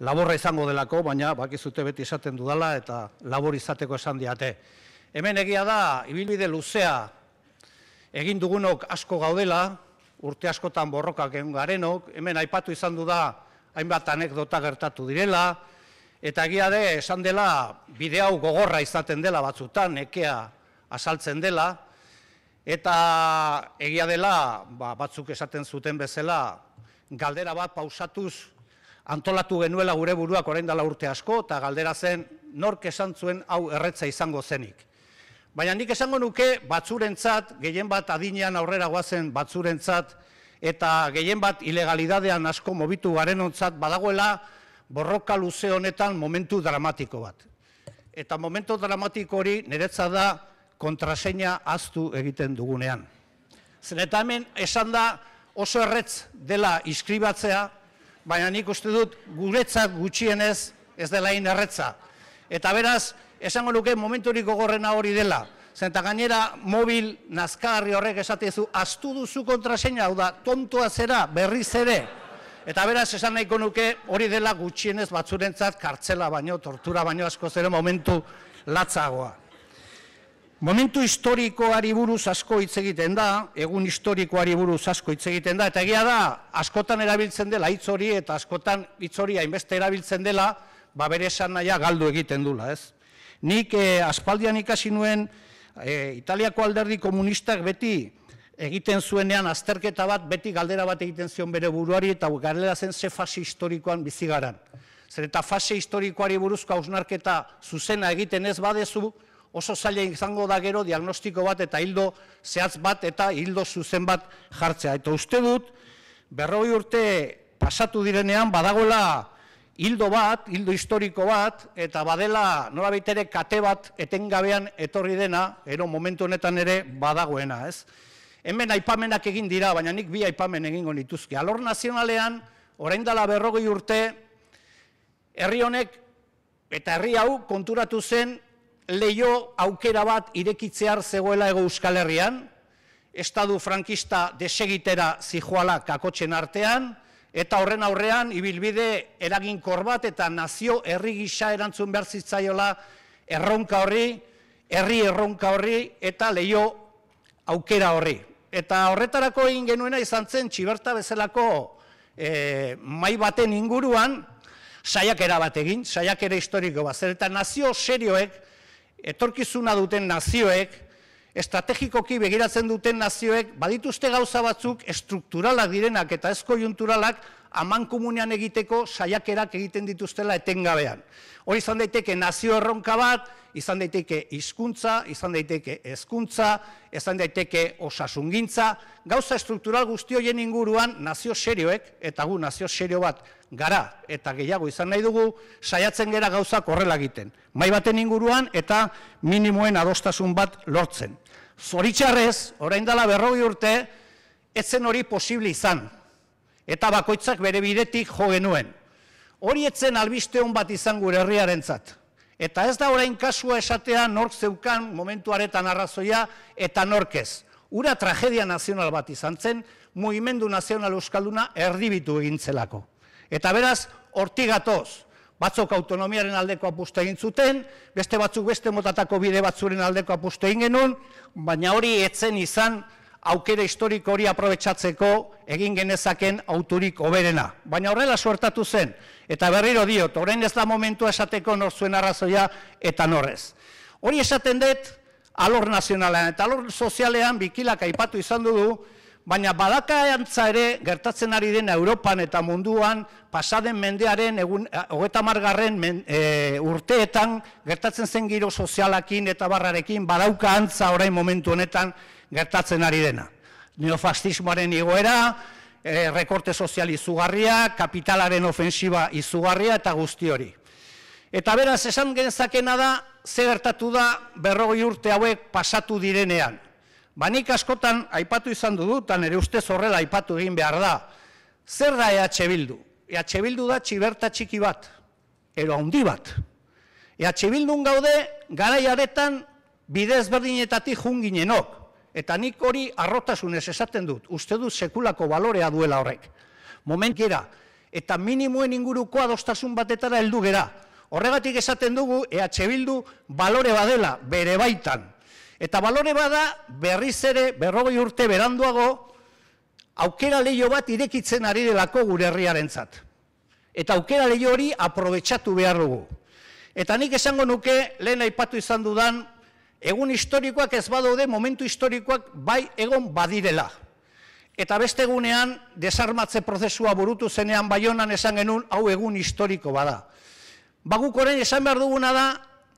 laborra izango delako, baina bakizute beti esaten dudala eta labor izateko esan diate. Hemen egia da, ibilbide luzea egin dugunok asko gaudela, urte askotan borrokak egun garenok, hemen aipatu izan du da, hainbat anekdota gertatu direla, eta egia da, esan dela, bide hau gogorra izaten dela batzutan, ekea asaltzen dela, eta egia dela, ba, batzuk esaten zuten bezala, galdera bat pausatuz antolatu genuela gure buruak orain urte asko, eta galdera zen nork esan zuen hau erretza izango zenik. Baina nik esango nuke batzurentzat, gehien bat adinean aurrera guazen batzurentzat, eta gehien bat ilegalidadean asko mobitu garen ontzat badagoela borroka luze honetan momentu dramatiko bat. Eta momentu dramatiko hori niretza da kontraseina aztu egiten dugunean. Zene hemen esan da oso erretz dela iskribatzea, baina nik uste dut guretzat gutxienez ez dela egin erretza. Eta beraz, esango luke momenturik gogorrena hori dela. Zenta gainera, mobil nazkarri horrek esatezu, astu duzu kontraseina, hau da, tontoa zera, berriz ere. Eta beraz, esan nahiko nuke hori dela gutxienez batzurentzat kartzela baino, tortura baino asko zere momentu latzagoa. Momentu historikoari buruz asko hitz egiten da, egun historikoari buruz asko hitz egiten da, eta egia da, askotan erabiltzen dela hitz hori, eta askotan hitz hori hainbeste erabiltzen dela, ba bere esan nahia galdu egiten dula, ez? Nik eh, aspaldian ikasi nuen, eh, Italiako alderdi komunistak beti egiten zuenean azterketa bat, beti galdera bat egiten zion bere buruari, eta garrera zen ze fase historikoan bizigaran. Zer eta fase historikoari buruzko hausnarketa zuzena egiten ez badezu, oso zaila izango da gero diagnostiko bat eta hildo zehatz bat eta hildo zuzen bat jartzea. Eta uste dut, berroi urte pasatu direnean badagola hildo bat, hildo historiko bat, eta badela nola ere kate bat etengabean etorri dena, ero momentu honetan ere badagoena, ez? Hemen aipamenak egin dira, baina nik bi aipamen egingo nituzki. Alor nazionalean, orain dela berrogei urte, herri honek eta herri hau konturatu zen leio aukera bat irekitzear zegoela ego euskal herrian, estadu frankista desegitera zijoala kakotzen artean, eta horren aurrean ibilbide eraginkor bat eta nazio herri gisa erantzun behar zitzaioela erronka horri, herri erronka horri eta leio aukera horri. Eta horretarako egin genuena izan zen txiberta bezalako e, mai baten inguruan, saiakera bat egin, saiakera historiko bat, eta nazio serioek, etorkizuna duten nazioek, estrategikoki begiratzen duten nazioek, badituzte gauza batzuk estrukturalak direnak eta ezko aman komunean egiteko saiakerak egiten dituztela etengabean. Hori izan daiteke nazio erronka bat, izan daiteke hizkuntza, izan daiteke hezkuntza, izan daiteke osasungintza, gauza estruktural guztioien inguruan nazio serioek, eta gu nazio serio bat, gara eta gehiago izan nahi dugu, saiatzen gera gauzak korrela egiten. Mai baten inguruan eta minimoen adostasun bat lortzen. Zoritzarrez, orain dela berrogi urte, etzen hori posibli izan. Eta bakoitzak bere bidetik jo genuen. Hori etzen albiste hon bat izan gure herriaren zat. Eta ez da orain kasua esatea nork zeukan momentuaretan arrazoia eta nork ez. Ura tragedia nazional bat izan zen, mugimendu nazional euskalduna erdibitu egintzelako. Eta beraz, hortigatoz, batzok autonomiaren aldeko apuste egin zuten, beste batzuk beste motatako bide batzuren aldeko apuste genuen, baina hori etzen izan aukera historiko hori aprobetsatzeko egin genezaken auturik oberena. Baina horrela suertatu zen, eta berriro diot, horren ez da momentua esateko nor arrazoia eta norrez. Hori esaten dut, alor nazionalean, eta alor sozialean bikilak aipatu izan dudu, baina badaka eantza ere gertatzen ari dena Europan eta munduan pasaden mendearen egun, eh, hogeta margarren eh, urteetan gertatzen zen giro sozialakin eta barrarekin badauka antza orain momentu honetan gertatzen ari dena. Neofastismoaren igoera, e, rekorte sozial izugarria, kapitalaren ofensiba izugarria eta guzti hori. Eta beraz, esan genzakena da, ze gertatu da berrogi urte hauek pasatu direnean. Banik askotan aipatu izan dudu, eta nire ustez horrela aipatu egin behar da. Zer da EH Bildu? EH Bildu da txiberta txiki bat, ero handi bat. EH Bildun gaude, gara jaretan, bidez berdinetatik junginenok. Eta nik hori arrotasunez esaten dut, uste dut sekulako balorea duela horrek. Moment era, eta minimoen inguruko adostasun batetara heldu gera. Horregatik esaten dugu, EH Bildu balore badela, bere baitan. Eta balore bada berriz ere, berrogei urte beranduago, aukera leio bat irekitzen ari delako gure herriaren zat. Eta aukera leio hori aprobetsatu behar dugu. Eta nik esango nuke, lehen aipatu izan dudan, egun historikoak ez badaude, momentu historikoak bai egon badirela. Eta beste egunean, desarmatze prozesua burutu zenean, bai honan esan genuen, hau egun historiko bada. Baguk orain esan behar duguna da,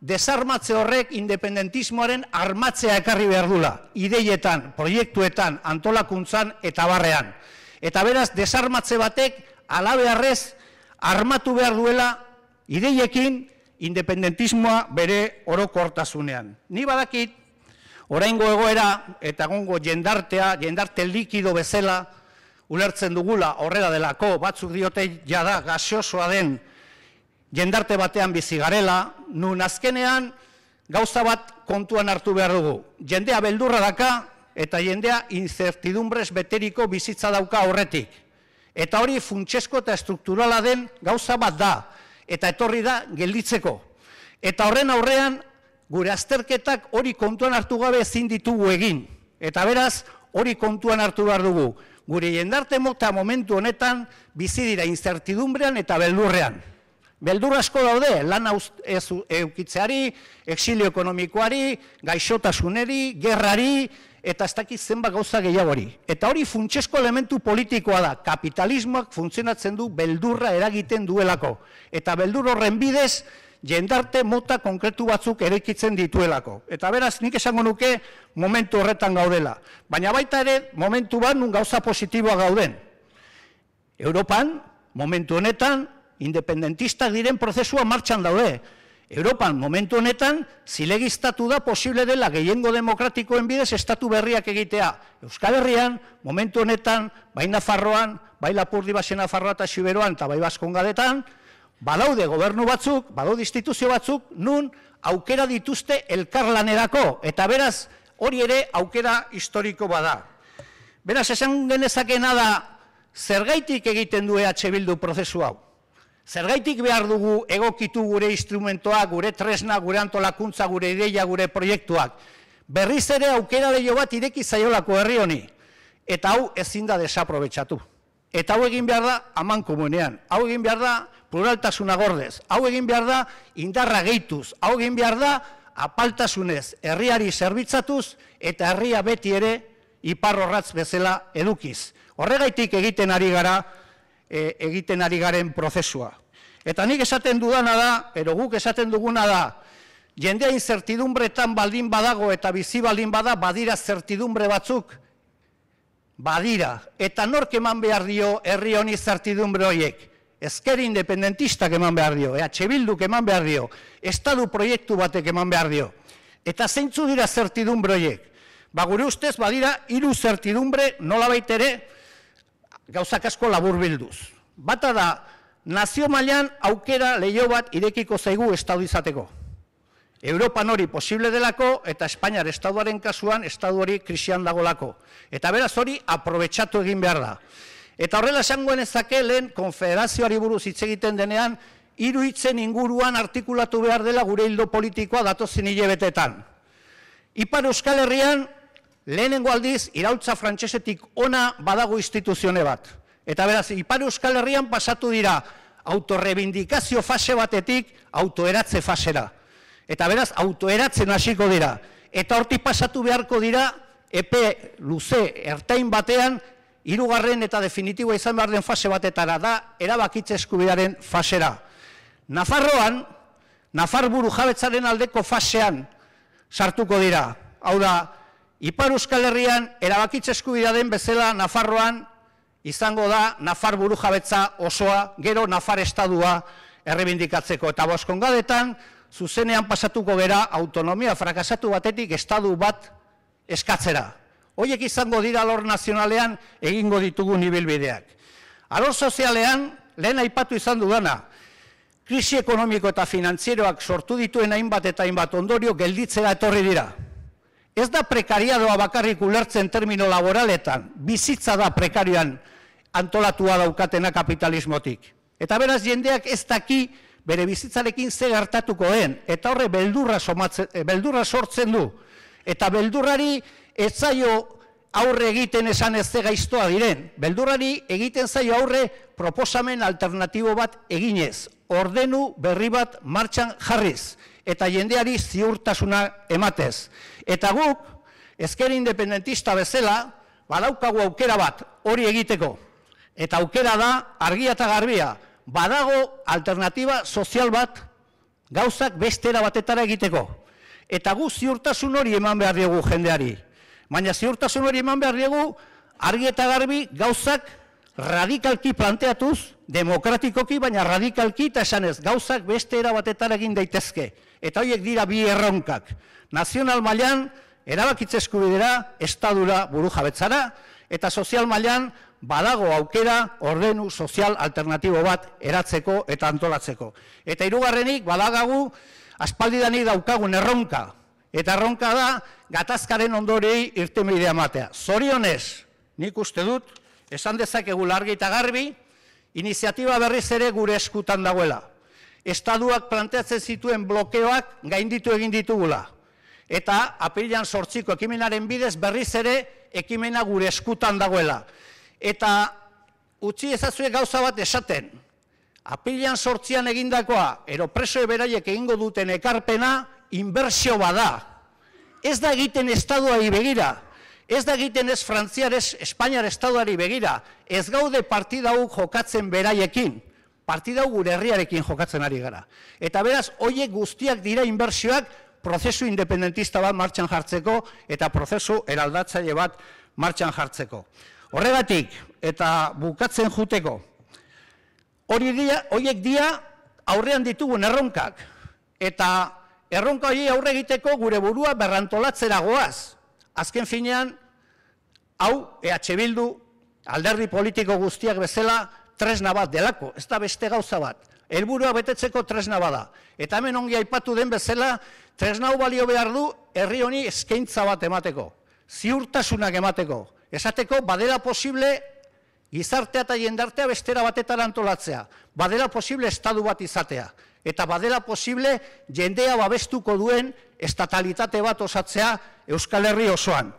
desarmatze horrek independentismoaren armatzea ekarri behar dula, ideietan, proiektuetan, antolakuntzan eta barrean. Eta beraz, desarmatze batek alabearrez armatu behar duela ideiekin independentismoa bere orokortasunean. Ni badakit, oraingo egoera eta gongo jendartea, jendarte likido bezala, ulertzen dugula horrela delako, batzuk diote jada gaseosoa den jendarte batean bizigarela nun azkenean gauza bat kontuan hartu behar dugu. Jendea beldurra daka eta jendea incertidumbrez beteriko bizitza dauka horretik. Eta hori funtsesko eta strukturala den gauza bat da, eta etorri da gelditzeko. Eta horren aurrean, gure azterketak hori kontuan hartu gabe ezin ditugu egin. Eta beraz, hori kontuan hartu behar dugu. Gure jendarte mota momentu honetan bizi dira incertidumbrean eta beldurrean. Beldur asko daude, lan eukitzeari, exilio ekonomikoari, gaixotasuneri, gerrari, eta ez dakit zenba gauza gehiagori. Eta hori funtsesko elementu politikoa da, kapitalismoak funtzionatzen du beldurra eragiten duelako. Eta beldur horren bidez, jendarte mota konkretu batzuk erekitzen dituelako. Eta beraz, nik esango nuke momentu horretan gaudela. Baina baita ere, momentu bat nun gauza positiboa gauden. Europan, momentu honetan, independentistak diren prozesua martxan daude. Europan momentu honetan zilegiztatu da posible dela gehiengo demokratikoen bidez estatu berriak egitea. Euskal Herrian momentu honetan baina farroan, bai lapurdi basena farroa eta siberoan eta bai baskon gadetan, badaude gobernu batzuk, balaude instituzio batzuk, nun aukera dituzte elkarlanerako, eta beraz hori ere aukera historiko bada. Beraz, esan genezakena da, zergaitik egiten du EH Bildu prozesu hau. Zergaitik behar dugu egokitu gure instrumentoa, gure tresna, gure antolakuntza, gure ideia, gure proiektuak. Berriz ere aukera lehio bat ireki zaiolako herri honi. Eta hau ezin da desaprobetsatu. Eta hau egin behar da aman komunean. Hau egin behar da pluraltasuna gordez. Hau egin behar da indarra geituz. Hau egin behar da apaltasunez, herriari zerbitzatuz eta herria beti ere iparrorratz bezala edukiz. Horregaitik egiten ari gara, e, egiten ari garen prozesua. Eta nik esaten dudana da, ero guk esaten duguna da, jendea inzertidumbretan baldin badago eta bizi baldin bada, badira zertidumbre batzuk, badira. Eta nork eman behar dio herri honi zertidumbre horiek? Ezker independentistak eman behar dio, ea txibilduk eman behar dio, estadu proiektu batek eman behar dio. Eta zeintzu dira zertidumbre horiek? Ba gure ustez badira hiru zertidumbre nolabait ere, gauzak asko labur bilduz. Bata da, nazio mailan aukera lehio bat irekiko zaigu estatu izateko. Europa hori posible delako eta Espainiar estatuaren kasuan estatu hori krisian dagolako. Eta beraz hori aprobetsatu egin behar da. Eta horrela esangoen ezake lehen konfederazioari buruz hitz egiten denean, hiru inguruan artikulatu behar dela gure hildo politikoa datozen hilebetetan. Ipar Euskal Herrian lehenengo aldiz irautza frantsesetik ona badago instituzione bat. Eta beraz, Ipar Euskal Herrian pasatu dira autorrebindikazio fase batetik autoeratze fasera. Eta beraz, autoeratzen hasiko dira. Eta hortik pasatu beharko dira, epe luze ertain batean, hirugarren eta definitiboa izan behar den fase batetara da, erabakitze eskubidaren fasera. Nafarroan, Nafar buru jabetzaren aldeko fasean sartuko dira. Hau da, Ipar Euskal Herrian erabakitz eskubidea den bezala Nafarroan izango da Nafar buru osoa, gero Nafar estadua errebindikatzeko. Eta boskongadetan, zuzenean pasatuko gera autonomia frakasatu batetik estadu bat eskatzera. Hoiek izango dira alor nazionalean egingo ditugu nibilbideak. Alor sozialean, lehen aipatu izan dudana, krisi ekonomiko eta finantzieroak sortu dituen hainbat eta hainbat ondorio gelditzera etorri dira. Ez da prekariadoa bakarrik ulertzen termino laboraletan, bizitza da prekarioan antolatua daukatena kapitalismotik. Eta beraz jendeak ez daki bere bizitzarekin ze gertatuko den, eta horre eh, beldurra, sortzen du. Eta beldurrari ez zaio aurre egiten esan ez ze gaiztoa diren. Beldurrari egiten zaio aurre proposamen alternatibo bat eginez, ordenu berri bat martxan jarriz eta jendeari ziurtasuna ematez. Eta guk, ezker independentista bezala, badaukagu aukera bat hori egiteko. Eta aukera da, argia eta garbia, badago alternatiba sozial bat gauzak bestera batetara egiteko. Eta gu ziurtasun hori eman behar diegu jendeari. Baina ziurtasun hori eman behar diegu, argi eta garbi gauzak radikalki planteatuz, demokratikoki, baina radikalki eta esan ez, gauzak beste erabatetan egin daitezke. Eta horiek dira bi erronkak. Nazional mailan erabakitze eskubidera, estadura buru jabetzara, eta sozial mailan badago aukera ordenu sozial alternatibo bat eratzeko eta antolatzeko. Eta hirugarrenik badagagu aspaldidanik daukagun erronka. Eta erronka da gatazkaren ondorei irtenbidea matea. Zorionez, nik uste dut, Esan dezakegu largi eta garbi, iniziatiba berriz ere gure eskutan dagoela. Estaduak planteatzen zituen blokeoak gainditu egin ditugula. Eta apilian sortziko ekimenaren bidez berriz ere ekimena gure eskutan dagoela. Eta utzi ezazue gauza bat esaten. Apilian sortzian egindakoa, eropreso eberaiek egingo duten ekarpena, inbertsio bada. Ez da egiten estadua begira. Ez da egiten ez Frantziar ez Espainiar estaduari begira, ez gaude partida hau jokatzen beraiekin, partida gure herriarekin jokatzen ari gara. Eta beraz, hoiek guztiak dira inbertsioak prozesu independentista bat martxan jartzeko eta prozesu eraldatzaile bat martxan jartzeko. Horregatik, eta bukatzen juteko, hori dia, hoiek dira aurrean ditugun erronkak, eta erronka hori aurre egiteko gure burua berrantolatzeragoaz, azken finean, hau EH Bildu, alderdi politiko guztiak bezala, tresna bat delako, ez da beste gauza bat. Elburua betetzeko tresna bada. Eta hemen ongi aipatu den bezala, tresna balio behar du, herri honi eskaintza bat emateko. Ziurtasunak emateko. Esateko, badela posible, Gizartea eta jendartea bestera batetara antolatzea. Badela posible estadu bat izatea. Eta badela posible jendea babestuko duen estatalitate bat osatzea Euskal Herri osoan.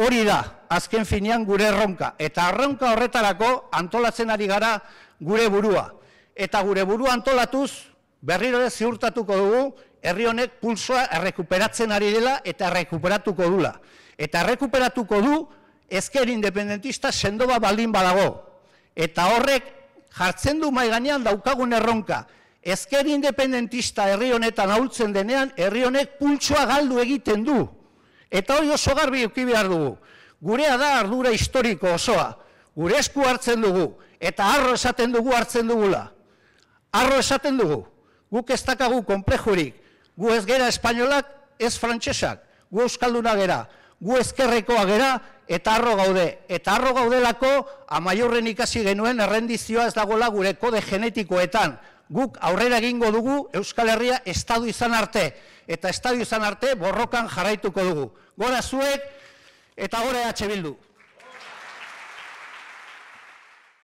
Hori da, azken finean gure erronka. Eta erronka horretarako antolatzen ari gara gure burua. Eta gure burua antolatuz berriro ere ziurtatuko dugu herri honek pulsoa errekuperatzen ari dela eta errekuperatuko dula. Eta errekuperatuko du ezker independentista sendoa baldin badago. Eta horrek jartzen du mai gainean daukagun erronka. Ezker independentista herri honetan ahultzen denean, herri honek pultsua galdu egiten du. Eta hori oso garbi euki behar dugu. Gurea da ardura historiko osoa. Gure esku hartzen dugu. Eta arro esaten dugu hartzen dugula. Arro esaten dugu. Guk ez dakagu konplejurik. Gu ez gera espainolak, ez frantsesak. Gu euskalduna gera. Gu ezkerrekoa gera eta arro gaude. Eta arro gaudelako, amaiorren ikasi genuen errendizioa ez dagola gure kode genetikoetan. Guk aurrera egingo dugu Euskal Herria estadu izan arte. Eta estadu izan arte borrokan jarraituko dugu. Gora zuek eta gora EH Bildu.